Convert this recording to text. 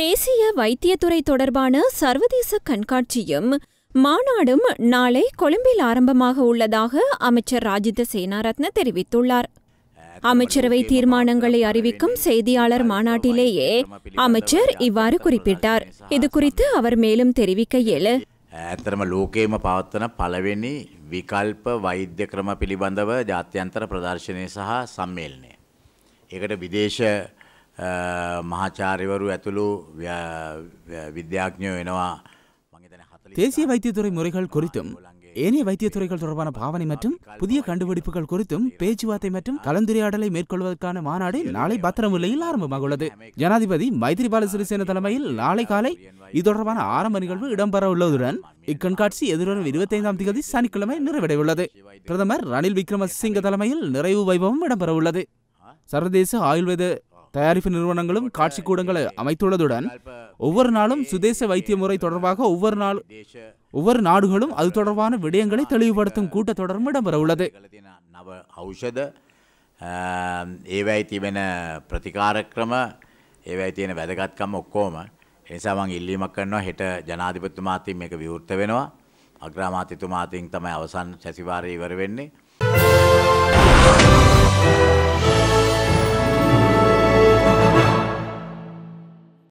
தேசிய வைத்தியத்துறை தொடர்பான சர்வதேச கண்காட்சியும் மாநாடும் நாளை கொழும்பில் ஆரம்பமாக உள்ளதாக அமைச்சர் ராஜித சேனாரத்ன தெரிவித்துள்ளார் அமைச்சரவை தீர்மானங்களை அறிவிக்கும் செய்தியாளர் மாநாட்டிலேயே அமைச்சர் இவ்வாறு குறிப்பிட்டார் இது குறித்து அவர் மேலும் தெரிவிக்கையில் ඇතරම ලෝකේම පවත්වන පළවෙනි විකල්ප වෛද්‍ය ක්‍රම පිළිබඳව ජාත්‍යන්තර ප්‍රදර්ශනය සහ මහාචාරිවරු uh, ඇතුළු வித்யாඥோ වෙනවා தேசிய வைத்தியத்துறை முறைகள் குறித்தும் ஏனைய வைத்தியத்துறைகள் தொடர்பான பாவனை மற்றும் புதிய கண்டுபிடிப்புகள் குறித்தும் பேச்சுவார்த்தை மற்றும் கலந்துரையாடலை மேற்கொள்வதற்கான மாநாடு நாளை பத்திரமுல்லையில் ஆரம்பமாக உள்ளது ஜனாதிபதி மைத்ரிபால சிறிசேன தலைமையில் நாளை காலை இது தொடர்பான ஆரம்ப நிகழ்வு இடம்பெற உள்ளதுடன் இக்கண்காட்சி எதிர்வரும் இருபத்தைந்தாம் தேதி சனிக்கிழமை நிறைவடைய உள்ளது பிரதமர் ரணில் விக்ரமசிங்க தலைமையில் நிறைவு வைபவம் இடம்பெற உள்ளது சர்வதேச ஆயுர்வேத தயாரிப்பு நிறுவனங்களும் காட்சி கூடங்களை அமைத்துள்ளதுடன் ஒவ்வொரு நாளும் சுதேச வைத்திய முறை தொடர்பாக ஒவ்வொரு நாள் ஒவ்வொரு நாடுகளும் அது தொடர்பான விடயங்களை தெளிவுபடுத்தும் கூட்டத்தொடரும் இடம்பெற உள்ளது ඒවයි තිබෙන ප්‍රතිකාරක්‍රම ඒවයි තියෙන වැදගත්කම ඔක්කෝම එනිසාමං ඉල්ලීමක් කරනවා හෙට ජනාධිපතිතුමාතින් මේක විවෘත වෙනවා අග්‍රාමාත්‍යතුමාතින් තමයි අවසන් සැසිවාරය ඉවර වෙන්නේ